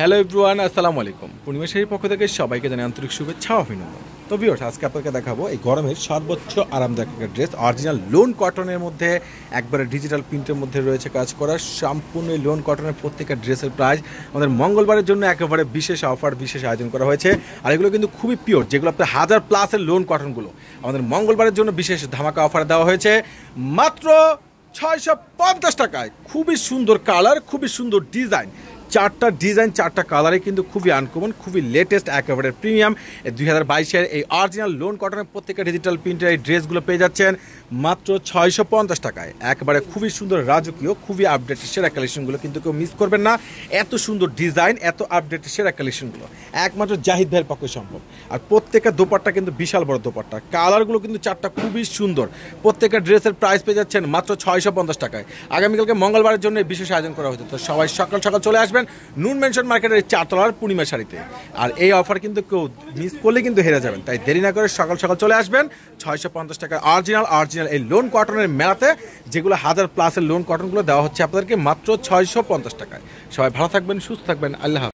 hello everyone আসসালামু আলাইকুম পূর্ণিমাশাহীর পক্ষ থেকে সবাইকে জানাই আন্তরিক শুভেচ্ছা অভিনন্দন তো ভিওর্স আজকে আপনাকে দেখাবো এই গরমের সর্বোচ্চ আরামদায়ক একটা ড্রেস অরিজিনাল লোন কটনের মধ্যে একবারে ডিজিটাল প্রিন্টের মধ্যে রয়েছে কাজ করা সম্পূর্ণ লোন কটনের প্রত্যেকটা ড্রেসের প্রাইস আমাদের মঙ্গলবারের জন্য একেবারে বিশেষ অফার বিশেষ আয়োজন করা হয়েছে আর এগুলো কিন্তু খুবই পিওর যেগুলো আপনার হাজার প্লাসের লোন কটনগুলো আমাদের মঙ্গলবারের জন্য বিশেষ ধামাকা অফার দেওয়া হয়েছে মাত্র ছয়শো পঞ্চাশ টাকায় খুবই সুন্দর কালার খুবই সুন্দর ডিজাইন চারটা ডিজাইন চারটা কালারে কিন্তু খুবই আনকমন খুবই লেটেস্ট একেবারে প্রিমিয়াম দুই হাজার বাইশের এই অরিজিনাল লোন কটনের প্রত্যেকটা ডিজিটাল প্রিন্টের এই ড্রেসগুলো পেয়ে যাচ্ছেন মাত্র ছয়শো পঞ্চাশ টাকায় একবারে খুবই সুন্দর রাজকীয় খুবই আপডেটেড সেরা কালেকশনগুলো কিন্তু কেউ মিস করবেন না এত সুন্দর ডিজাইন এত আপডেটেড সেরা কালেকশনগুলো একমাত্র জাহিদ ভাইয়ের পক্ষে সম্ভব আর প্রত্যেকটা দোপারটা কিন্তু বিশাল বড় দোপারটা কালারগুলো কিন্তু চারটা খুবই সুন্দর প্রত্যেকটা ড্রেসের প্রাইস পেয়ে যাচ্ছেন মাত্র ছয়শো পঞ্চাশ টাকায় আগামীকালকে মঙ্গলবারের জন্য বিশেষ আয়োজন করা হয়েছে তো সবাই সকাল সকাল চলে আসবেন নুন মেনশন মার্কেটের চারতলার পূর্ণিমা শাড়িতে আর এই অফার কিন্তু কেউ মিস করলে কিন্তু হেরে যাবেন তাই দেরি না করে সকাল সকাল চলে আসবেন ছয়শো পঞ্চাশ টাকায় অরিজিনাল অরিজিনাল অরিজিনাল এই লোন কটনের মেলাতে যেগুলো হাজার প্লাসের লোন কটনগুলো দেওয়া হচ্ছে আপনাদেরকে মাত্র ছয়শো পঞ্চাশ টাকায় সবাই ভালো থাকবেন সুস্থ থাকবেন আল্লাহ